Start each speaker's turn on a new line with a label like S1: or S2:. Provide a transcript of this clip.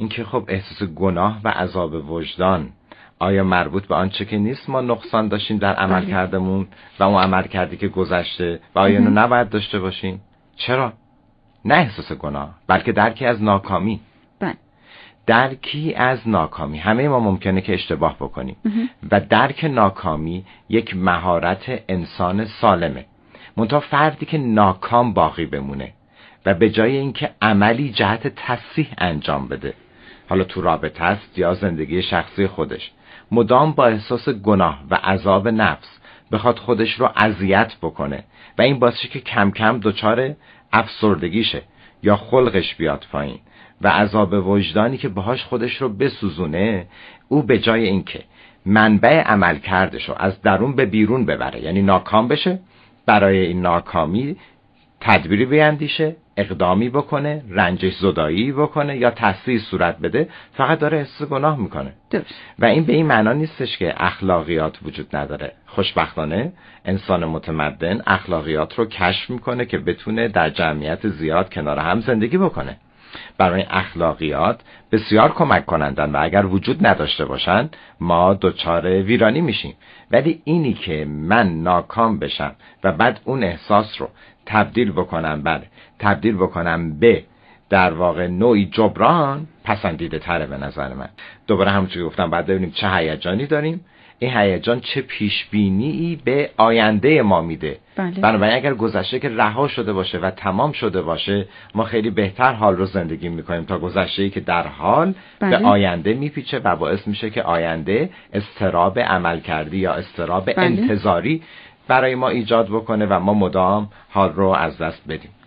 S1: اینکه خب احساس گناه و عذاب وجدان آیا مربوط به آنچه که نیست ما نقصان داشتیم در عمل بله. کردمون و اون عمل کردی که گذشته و آیا اینو نباید داشته باشیم چرا نه احساس گناه بلکه درکی از ناکامی بله. درکی از ناکامی همه ما ممکنه که اشتباه بکنیم و درک ناکامی یک مهارت انسان سالمه منتها فردی که ناکام باقی بمونه و به جای اینکه عملی جهت تصیح انجام بده حالا تو رابطه است یا زندگی شخصی خودش مدام با احساس گناه و عذاب نفس بخواد خودش رو اذیت بکنه و این باشه که کم کم دچار شه یا خلقش بیاد پایین و عذاب وجدانی که باهاش خودش رو بسوزونه او به جای اینکه منبع عمل کردش رو از درون به بیرون ببره یعنی ناکام بشه برای این ناکامی تدبیری بیندیشه، اقدامی بکنه رنجش زدایی بکنه یا تصریح صورت بده فقط داره حس گناه میکنه و این به این معنا نیستش که اخلاقیات وجود نداره خوشبختانه انسان متمدن اخلاقیات رو کشف میکنه که بتونه در جمعیت زیاد کنار هم زندگی بکنه برای اخلاقیات بسیار کمک کنندن و اگر وجود نداشته باشند ما دچار ویرانی میشیم ولی اینی که من ناکام بشم و بعد اون احساس رو تبدیل بکنم بله تبدیل بکنم به در واقع نوعی جبران پسندیده تره به نظر من دوباره همونطور گفتم بعد ببینیم چه هیجانی داریم این هیجان چه بینی به آینده ما میده بله. بنابراین اگر گذشته که رها شده باشه و تمام شده باشه ما خیلی بهتر حال رو زندگی کنیم تا گذشته که در حال به بله. آینده میپیچه و باعث میشه که آینده استراب عمل کردی یا استراب بله. انتظاری برای ما ایجاد بکنه و ما مدام حال رو از دست بدیم